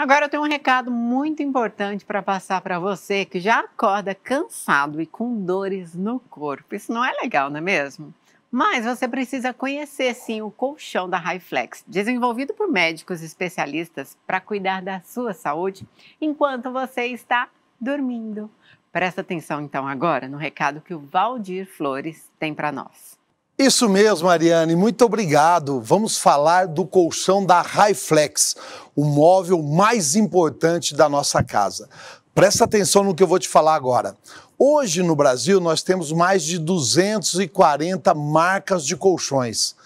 Agora eu tenho um recado muito importante para passar para você que já acorda cansado e com dores no corpo. Isso não é legal, não é mesmo? Mas você precisa conhecer sim o colchão da Highflex, desenvolvido por médicos especialistas para cuidar da sua saúde enquanto você está dormindo. Presta atenção então agora no recado que o Valdir Flores tem para nós. Isso mesmo, Ariane, muito obrigado. Vamos falar do colchão da Highflex, o móvel mais importante da nossa casa. Presta atenção no que eu vou te falar agora. Hoje no Brasil nós temos mais de 240 marcas de colchões.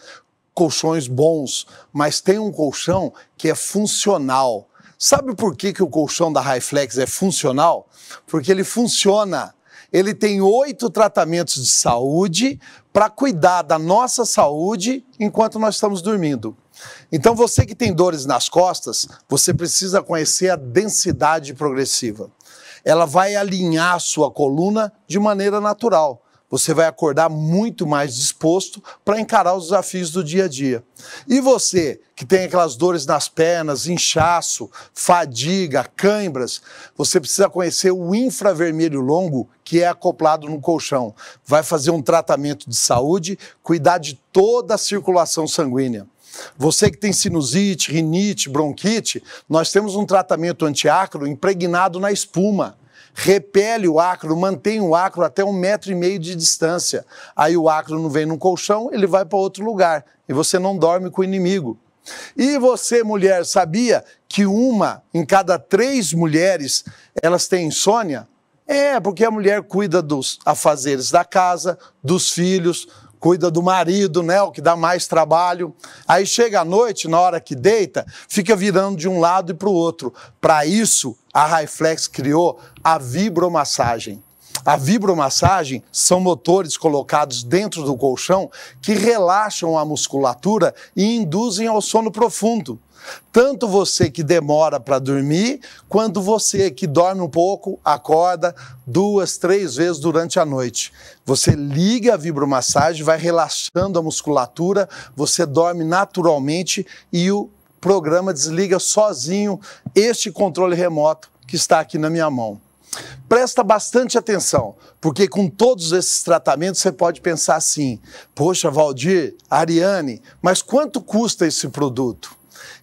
Colchões bons, mas tem um colchão que é funcional. Sabe por que, que o colchão da Highflex é funcional? Porque ele funciona ele tem oito tratamentos de saúde para cuidar da nossa saúde enquanto nós estamos dormindo. Então, você que tem dores nas costas, você precisa conhecer a densidade progressiva. Ela vai alinhar a sua coluna de maneira natural. Você vai acordar muito mais disposto para encarar os desafios do dia a dia. E você, que tem aquelas dores nas pernas, inchaço, fadiga, cãibras, você precisa conhecer o infravermelho longo que é acoplado no colchão. Vai fazer um tratamento de saúde, cuidar de toda a circulação sanguínea. Você que tem sinusite, rinite, bronquite, nós temos um tratamento antiácaro impregnado na espuma repele o acro, mantém o acro até um metro e meio de distância. Aí o acro não vem no colchão, ele vai para outro lugar e você não dorme com o inimigo. E você, mulher, sabia que uma em cada três mulheres elas têm insônia? É, porque a mulher cuida dos afazeres da casa, dos filhos, cuida do marido, né, o que dá mais trabalho. Aí chega à noite, na hora que deita, fica virando de um lado e para o outro. Para isso, a Raiflex criou a vibromassagem. A vibromassagem são motores colocados dentro do colchão que relaxam a musculatura e induzem ao sono profundo. Tanto você que demora para dormir, quanto você que dorme um pouco, acorda duas, três vezes durante a noite. Você liga a vibromassagem, vai relaxando a musculatura, você dorme naturalmente e o programa desliga sozinho este controle remoto que está aqui na minha mão. Presta bastante atenção, porque com todos esses tratamentos você pode pensar assim: poxa, Valdir, Ariane, mas quanto custa esse produto?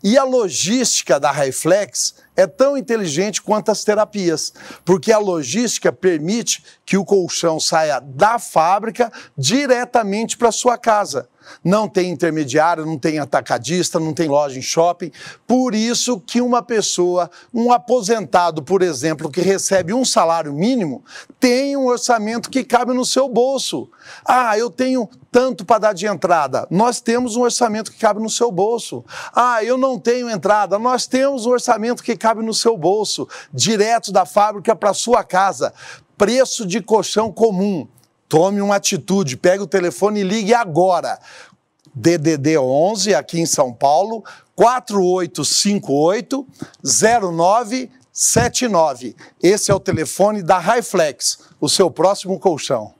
E a logística da Reflex é tão inteligente quanto as terapias, porque a logística permite que o colchão saia da fábrica diretamente para sua casa não tem intermediário, não tem atacadista, não tem loja em shopping. Por isso que uma pessoa, um aposentado, por exemplo, que recebe um salário mínimo, tem um orçamento que cabe no seu bolso. Ah, eu tenho tanto para dar de entrada. Nós temos um orçamento que cabe no seu bolso. Ah, eu não tenho entrada. Nós temos um orçamento que cabe no seu bolso, direto da fábrica para sua casa. Preço de colchão comum Tome uma atitude, pegue o telefone e ligue agora. DDD 11 aqui em São Paulo, 4858 0979. Esse é o telefone da Highflex, o seu próximo colchão.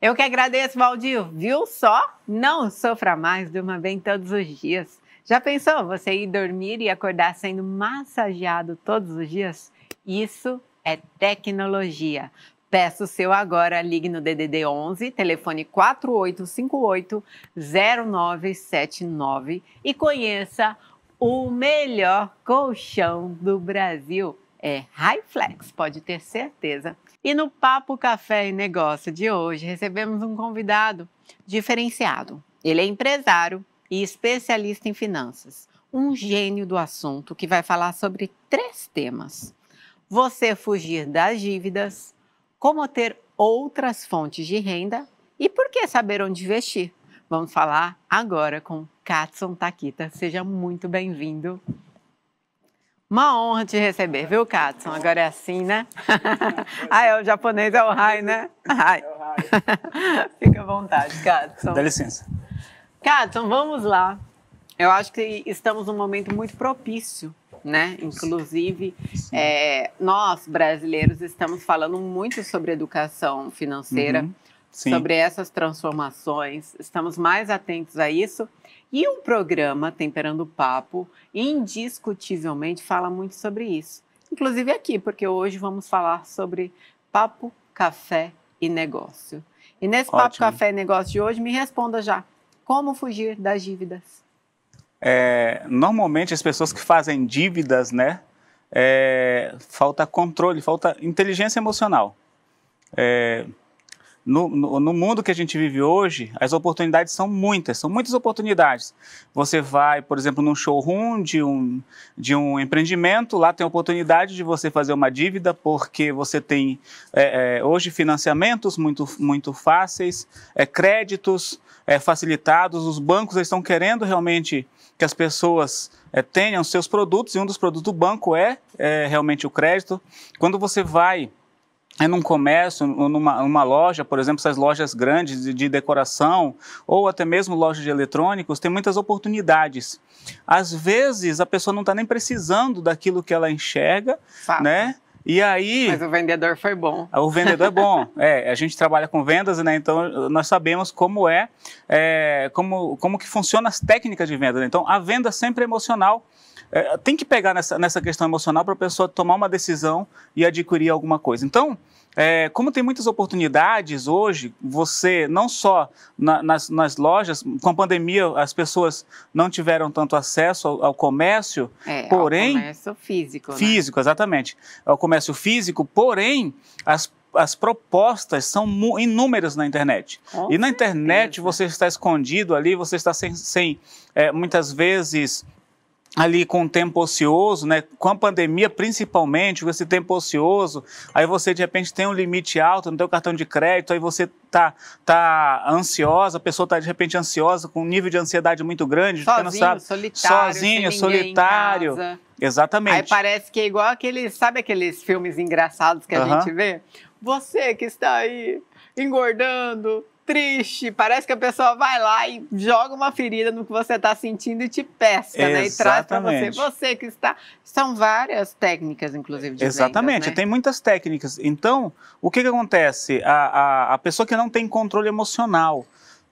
Eu que agradeço, Valdir. Viu só? Não sofra mais, durma bem todos os dias. Já pensou você ir dormir e acordar sendo massageado todos os dias? Isso é tecnologia. Peça o seu agora, ligue no DDD 11, telefone 4858-0979 e conheça o melhor colchão do Brasil. É High Flex, pode ter certeza. E no Papo Café e Negócio de hoje, recebemos um convidado diferenciado. Ele é empresário e especialista em finanças, um gênio do assunto que vai falar sobre três temas: você fugir das dívidas como ter outras fontes de renda e por que saber onde investir. Vamos falar agora com Katson Takita. Seja muito bem-vindo. Uma honra te receber, viu, Katson? Agora é assim, né? ah, é, o japonês é o Rai, né? Rai. É Fica à vontade, Katson. Dá licença. Katson, vamos lá. Eu acho que estamos num momento muito propício né? Inclusive, é, nós brasileiros estamos falando muito sobre educação financeira, uhum. sobre essas transformações, estamos mais atentos a isso. E o programa Temperando o Papo, indiscutivelmente, fala muito sobre isso. Inclusive aqui, porque hoje vamos falar sobre papo, café e negócio. E nesse Ótimo. Papo Café e Negócio de hoje, me responda já: como fugir das dívidas? é, normalmente as pessoas que fazem dívidas, né, é, falta controle, falta inteligência emocional. É, no, no, no, mundo que a gente vive hoje, as oportunidades são muitas, são muitas oportunidades. Você vai, por exemplo, num showroom de um, de um empreendimento, lá tem a oportunidade de você fazer uma dívida, porque você tem é, é, hoje financiamentos muito, muito fáceis, é, créditos é, facilitados, os bancos estão querendo realmente que as pessoas é, tenham seus produtos, e um dos produtos do banco é, é realmente o crédito. Quando você vai é num comércio, numa, numa, loja, por exemplo, essas lojas grandes de, de, decoração ou até mesmo loja de eletrônicos, tem muitas oportunidades. Às vezes a pessoa não está nem precisando daquilo que ela enxerga, né? E aí. Mas o vendedor foi bom. O vendedor é bom. é, a gente trabalha com vendas, né? Então nós sabemos como é, é como, como que funcionam as técnicas de venda. Né? Então a venda sempre é emocional. É, tem que pegar nessa, nessa questão emocional para a pessoa tomar uma decisão e adquirir alguma coisa. Então, é, como tem muitas oportunidades hoje, você não só na, nas, nas, lojas, com a pandemia as pessoas não tiveram tanto acesso ao, ao comércio, é, porém. Ao comércio físico. Né? Físico, exatamente. Ao comércio físico, porém, as as propostas são inúmeras na internet. Com e na internet certeza. você está escondido ali, você está sem, sem é, muitas vezes ali com o tempo ocioso, né? Com a pandemia, principalmente, com esse tempo ocioso, aí você de repente tem um limite alto no seu cartão de crédito, aí você tá tá ansiosa, a pessoa tá de repente ansiosa com um nível de ansiedade muito grande, sozinho, sabe, solitário, sozinho, solitário. Exatamente. Aí parece que é igual aqueles, sabe aqueles filmes engraçados que a uhum. gente vê? Você que está aí engordando, triste. Parece que a pessoa vai lá e joga uma ferida no que você está sentindo e te pesca, Exatamente. né? E traz para você. Você que está. São várias técnicas, inclusive, de Exatamente, vendas, né? tem muitas técnicas. Então, o que, que acontece? A, a, a pessoa que não tem controle emocional.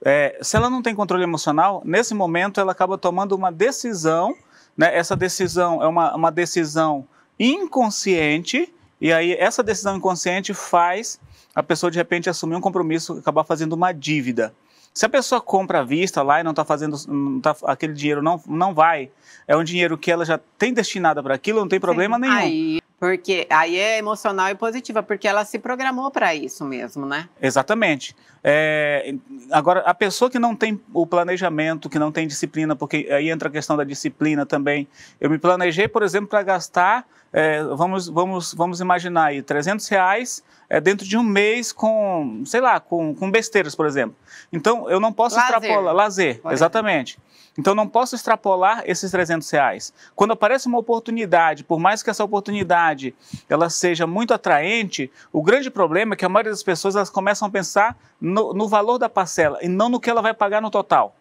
É, se ela não tem controle emocional, nesse momento ela acaba tomando uma decisão. Né? Essa decisão é uma, uma decisão inconsciente. E aí, essa decisão inconsciente faz a pessoa de repente assumir um compromisso e acabar fazendo uma dívida. Se a pessoa compra à vista lá e não está fazendo, não tá, aquele dinheiro não, não vai, é um dinheiro que ela já tem destinado para aquilo, não tem problema Sim. nenhum. Aí... Porque aí é emocional e positiva, porque ela se programou para isso mesmo, né? Exatamente. É, agora, a pessoa que não tem o planejamento, que não tem disciplina, porque aí entra a questão da disciplina também. Eu me planejei, por exemplo, para gastar, é, vamos, vamos, vamos imaginar aí, 300 reais é, dentro de um mês com, sei lá, com, com besteiras, por exemplo. Então, eu não posso lazer. extrapolar. Lazer, exatamente. Então não posso extrapolar esses 300 reais. Quando aparece uma oportunidade, por mais que essa oportunidade ela seja muito atraente, o grande problema é que a maioria das pessoas elas começam a pensar no, no valor da parcela e não no que ela vai pagar no total.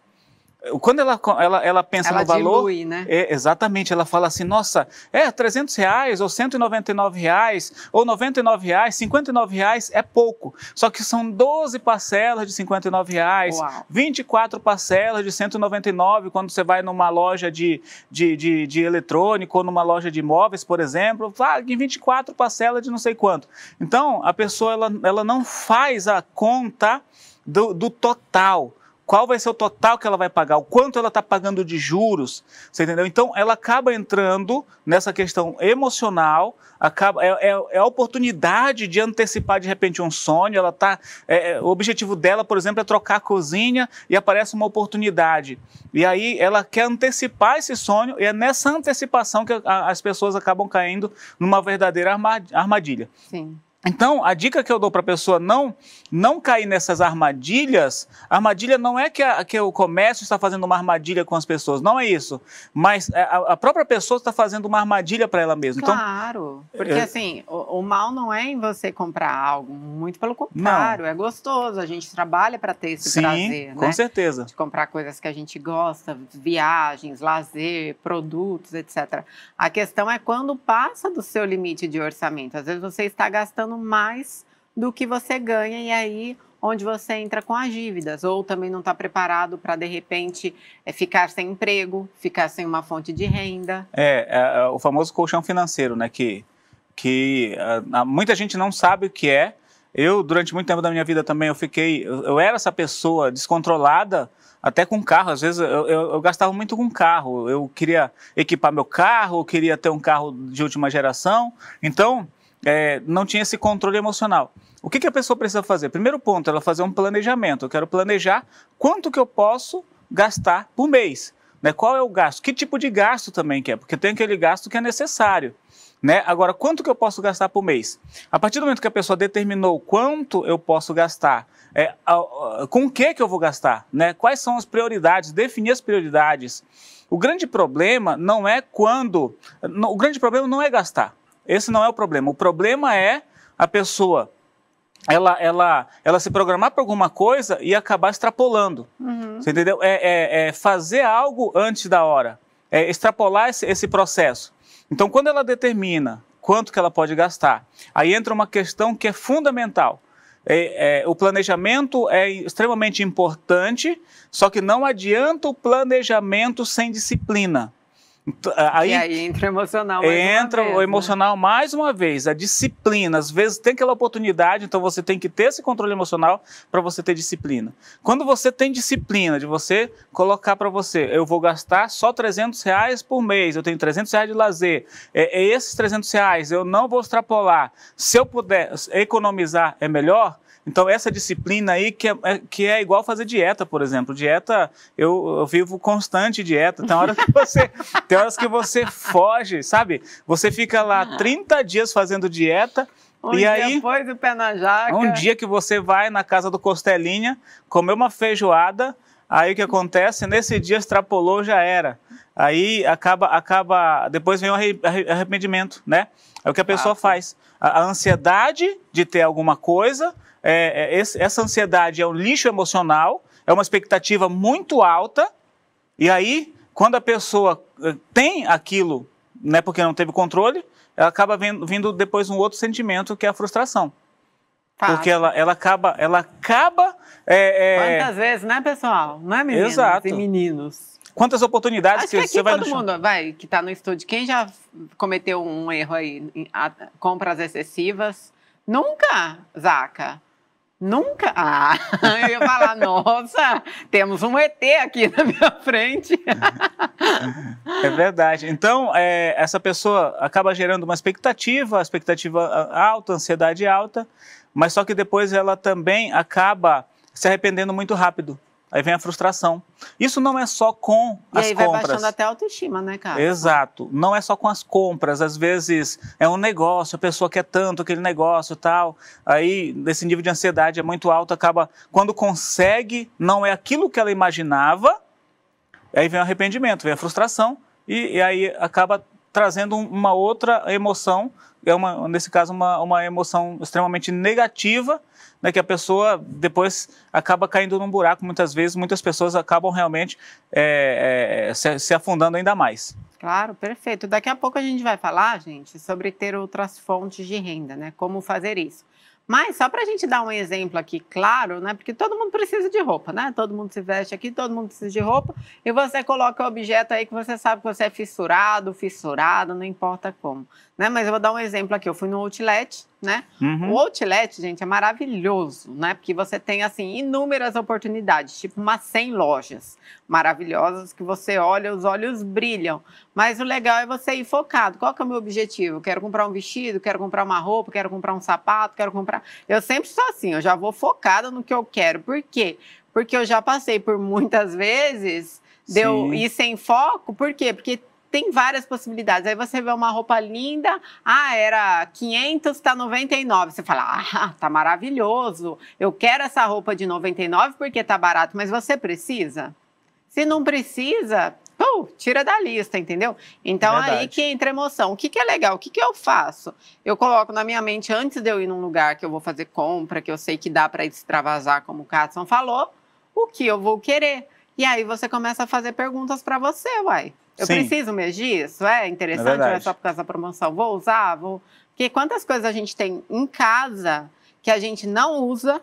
Quando ela, ela, ela pensa ela no valor. Dilui, né? É, exatamente, ela fala assim: nossa, é 300 reais, ou 199 reais, ou 99 reais, 59 reais é pouco. Só que são 12 parcelas de 59 reais, Uau. 24 parcelas de 199 quando você vai numa loja de, de, de, de eletrônico ou numa loja de imóveis, por exemplo, paga em 24 parcelas de não sei quanto. Então, a pessoa ela, ela não faz a conta do, do total qual vai ser o total que ela vai pagar, o quanto ela está pagando de juros, você entendeu? Então, ela acaba entrando nessa questão emocional, acaba é, é, é a oportunidade de antecipar de repente um sonho, ela tá, é, é, o objetivo dela, por exemplo, é trocar a cozinha e aparece uma oportunidade. E aí ela quer antecipar esse sonho e é nessa antecipação que a, as pessoas acabam caindo numa verdadeira armadilha. Sim. Então, a dica que eu dou para a pessoa não não cair nessas armadilhas, armadilha não é que, a, que o comércio está fazendo uma armadilha com as pessoas, não é isso. Mas é, a, a própria pessoa está fazendo uma armadilha para ela mesma. Então, claro, então, porque é... assim, o, o, mal não é em você comprar algo, muito pelo contrário, não. é gostoso, a gente trabalha para ter esse Sim, prazer, com né? certeza. De comprar coisas que a gente gosta, viagens, lazer, produtos, etc. A questão é quando passa do seu limite de orçamento. Às vezes você está gastando mais do que você ganha e aí onde você entra com as dívidas ou também não está preparado para de repente é, ficar sem emprego, ficar sem uma fonte de renda. É, é, é o famoso colchão financeiro, né? Que que ah, muita gente não sabe o que é. Eu, durante muito tempo da minha vida também, eu fiquei. Eu, eu era essa pessoa descontrolada, até com carro. Às vezes eu, eu, eu, gastava muito com carro. Eu queria equipar meu carro, eu queria ter um carro de última geração. Então, é, não tinha esse controle emocional. O que, que a pessoa precisa fazer? Primeiro ponto, ela fazer um planejamento. Eu quero planejar quanto que eu posso gastar por mês. Né? Qual é o gasto? Que tipo de gasto também que é? Porque tem aquele gasto que é necessário. Né? Agora, quanto que eu posso gastar por mês? A partir do momento que a pessoa determinou quanto eu posso gastar, é, com o que que eu vou gastar, né? Quais são as prioridades? Definir as prioridades. O grande problema não é quando, o grande problema não é gastar. Esse não é o problema. O problema é a pessoa ela, ela, ela se programar para alguma coisa e acabar extrapolando. Uhum. Você entendeu? É, é, é, fazer algo antes da hora. É extrapolar esse, esse processo. Então, quando ela determina quanto que ela pode gastar, aí entra uma questão que é fundamental. É, é, o planejamento é extremamente importante, só que não adianta o planejamento sem disciplina. Aí, e aí entra emocional mais entra uma vez, o né? emocional né? mais uma vez a disciplina às vezes tem aquela oportunidade então você tem que ter esse controle emocional para você ter disciplina quando você tem disciplina de você colocar para você eu vou gastar só 300 reais por mês eu tenho 300 reais de lazer é, é esses 300 reais eu não vou extrapolar se eu puder economizar é melhor então, essa disciplina aí que é, é, que é igual fazer dieta, por exemplo. Dieta, eu, eu vivo constante dieta. Tem horas que você, tem horas que você foge, sabe? Você fica lá 30 ah. dias fazendo dieta. Um e aí, depois do pé na jaca. Um dia que você vai na casa do Costelinha, comer uma feijoada, Aí o que acontece? Nesse dia extrapolou, já era. Aí acaba, acaba. Depois vem o arrependimento, né? É o que a pessoa faz. A, a, ansiedade de ter alguma coisa é, é essa ansiedade é um lixo emocional, é uma expectativa muito alta, e aí, quando a pessoa eh, tem aquilo, né, porque não teve controle, ela acaba vindo, vindo depois um outro sentimento que é a frustração. Tá. Porque ela, ela acaba, ela acaba. É, é... Quantas vezes, né, pessoal? Não é meninas Exato. e meninos. Quantas oportunidades Acho que, que você vai todo mundo vai que está no estúdio. Quem já cometeu um erro aí, compras excessivas? Nunca, Zaca. Nunca? Ah, eu ia falar, nossa, temos um ET aqui na minha frente. é verdade. Então, é, essa pessoa acaba gerando uma expectativa, expectativa alta, ansiedade alta, mas só que depois ela também acaba se arrependendo muito rápido. Aí vem a frustração. Isso não é só com e as compras. E aí vai baixando até a autoestima, né, cara? Exato. Não é só com as compras. Às vezes é um negócio, a pessoa quer tanto aquele negócio tal. Aí esse nível de ansiedade é muito alto, acaba quando consegue, não é aquilo que ela imaginava. Aí vem o arrependimento, vem a frustração e, e aí acaba trazendo uma outra emoção é uma, nesse caso uma, uma emoção extremamente negativa, né, que a pessoa depois acaba caindo num buraco muitas vezes, muitas pessoas acabam realmente é, é, se, se afundando ainda mais. Claro, perfeito. Daqui a pouco a gente vai falar, gente, sobre ter outras fontes de renda, né? Como fazer isso. Mas só para a gente dar um exemplo aqui, claro, né? Porque todo mundo precisa de roupa, né? Todo mundo se veste aqui, todo mundo precisa de roupa. E você coloca o objeto aí que você sabe que você é fissurado, fissurado, não importa como. Né? Mas eu vou dar um exemplo aqui. Eu fui no Outlet, né? Uhum. O Outlet, gente, é maravilhoso, né? Porque você tem, assim, inúmeras oportunidades, tipo umas 100 lojas maravilhosas que você olha, os olhos brilham. Mas o legal é você ir focado. Qual que é o meu objetivo? Quero comprar um vestido, quero comprar uma roupa, quero comprar um sapato, quero comprar... Eu sempre sou assim, eu já vou focada no que eu quero. Por quê? Porque eu já passei por muitas vezes... Deu de ir sem foco, por quê? Porque tem várias possibilidades. Aí você vê uma roupa linda, ah, era 500, tá 99. Você fala, ah, tá maravilhoso, eu quero essa roupa de 99 porque tá barato, mas você precisa? Se não precisa, pô, tira da lista, entendeu? Então Verdade. aí que entra emoção. O que, que é legal? O que, que eu faço? Eu coloco na minha mente antes de eu ir num lugar que eu vou fazer compra, que eu sei que dá para extravasar, como o Catson falou, o que eu vou querer. E aí você começa a fazer perguntas para você, uai. Eu Sim. preciso mesmo disso? É interessante? É ou é só por causa da promoção? Vou usar? Vou... Porque quantas coisas a gente tem em casa que a gente não usa,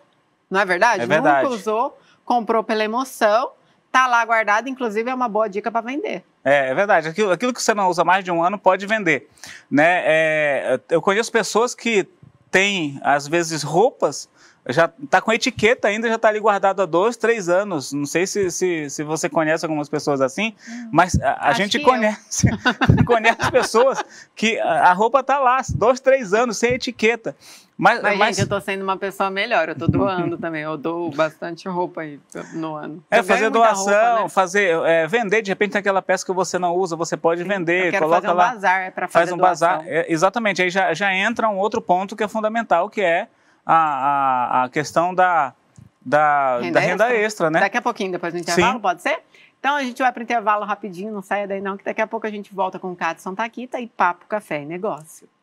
não é verdade? É verdade. Nunca usou, comprou pela emoção, tá lá guardado, inclusive é uma boa dica para vender. É, é verdade. Aquilo, aquilo, que você não usa mais de um ano pode vender. Né? É, eu conheço pessoas que têm, às vezes, roupas já tá com etiqueta ainda, já tá ali guardado há dois, três anos. Não sei se, se, se você conhece algumas pessoas assim, hum. mas a, a gente conhece, conhece pessoas que a, roupa tá lá, dois, três anos, sem etiqueta. Mas, mas, mas... Gente, eu tô sendo uma pessoa melhor, eu tô doando também, eu dou bastante roupa aí no ano. É, eu fazer doação, roupa, né? fazer, é, vender, de repente aquela peça que você não usa, você pode Sim, vender, coloca fazer um lá. Bazar, é faz um doação. bazar, é, exatamente, aí já, já entra um outro ponto que é fundamental, que é a, a, a questão da, da, renda, da renda extra? né? Daqui a pouquinho, depois do intervalo, Sim. pode ser? Então a gente vai para o intervalo rapidinho, não saia daí não, que daqui a pouco a gente volta com o Cátia Santaquita e Papo Café e Negócio.